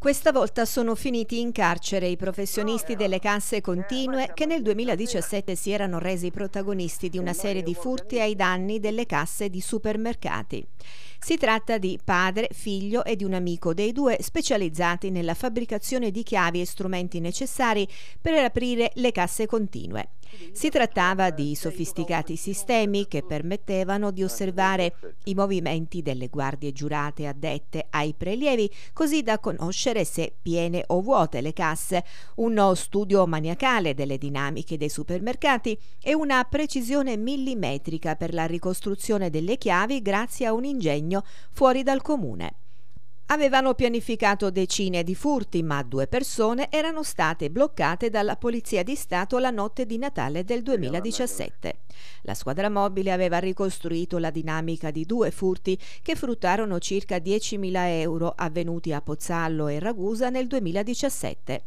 Questa volta sono finiti in carcere i professionisti delle casse continue che nel 2017 si erano resi protagonisti di una serie di furti ai danni delle casse di supermercati. Si tratta di padre, figlio e di un amico dei due specializzati nella fabbricazione di chiavi e strumenti necessari per aprire le casse continue. Si trattava di sofisticati sistemi che permettevano di osservare i movimenti delle guardie giurate addette ai prelievi così da conoscere conoscere se piene o vuote le casse, uno studio maniacale delle dinamiche dei supermercati e una precisione millimetrica per la ricostruzione delle chiavi grazie a un ingegno fuori dal comune. Avevano pianificato decine di furti, ma due persone erano state bloccate dalla Polizia di Stato la notte di Natale del 2017. La squadra mobile aveva ricostruito la dinamica di due furti che fruttarono circa 10.000 euro avvenuti a Pozzallo e Ragusa nel 2017.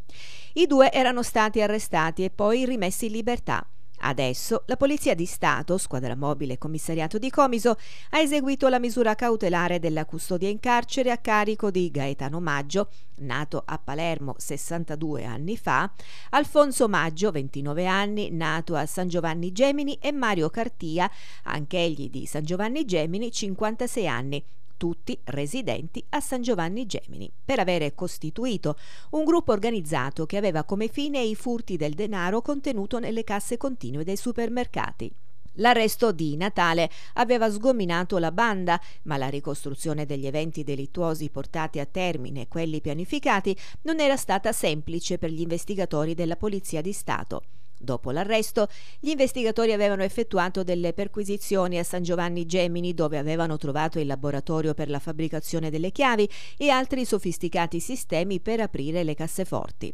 I due erano stati arrestati e poi rimessi in libertà. Adesso la Polizia di Stato, squadra mobile e commissariato di Comiso, ha eseguito la misura cautelare della custodia in carcere a carico di Gaetano Maggio, nato a Palermo 62 anni fa, Alfonso Maggio, 29 anni, nato a San Giovanni Gemini e Mario Cartia, anch'egli di San Giovanni Gemini, 56 anni tutti residenti a San Giovanni Gemini, per avere costituito un gruppo organizzato che aveva come fine i furti del denaro contenuto nelle casse continue dei supermercati. L'arresto di Natale aveva sgominato la banda, ma la ricostruzione degli eventi delittuosi portati a termine quelli pianificati non era stata semplice per gli investigatori della Polizia di Stato. Dopo l'arresto, gli investigatori avevano effettuato delle perquisizioni a San Giovanni Gemini dove avevano trovato il laboratorio per la fabbricazione delle chiavi e altri sofisticati sistemi per aprire le casseforti.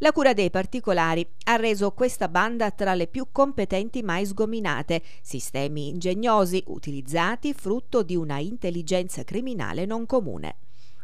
La cura dei particolari ha reso questa banda tra le più competenti mai sgominate, sistemi ingegnosi utilizzati frutto di una intelligenza criminale non comune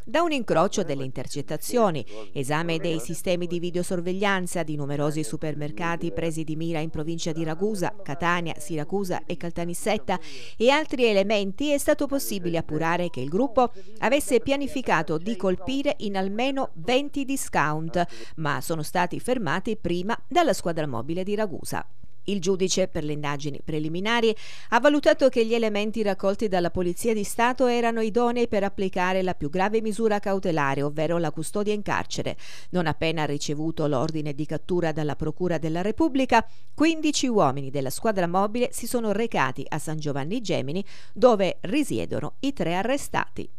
da un incrocio delle intercettazioni, esame dei sistemi di videosorveglianza di numerosi supermercati presi di mira in provincia di Ragusa, Catania, Siracusa e Caltanissetta e altri elementi, è stato possibile appurare che il gruppo avesse pianificato di colpire in almeno 20 discount, ma sono stati fermati prima dalla squadra mobile di Ragusa. Il giudice per le indagini preliminari ha valutato che gli elementi raccolti dalla Polizia di Stato erano idonei per applicare la più grave misura cautelare, ovvero la custodia in carcere. Non appena ricevuto l'ordine di cattura dalla Procura della Repubblica, 15 uomini della squadra mobile si sono recati a San Giovanni Gemini, dove risiedono i tre arrestati.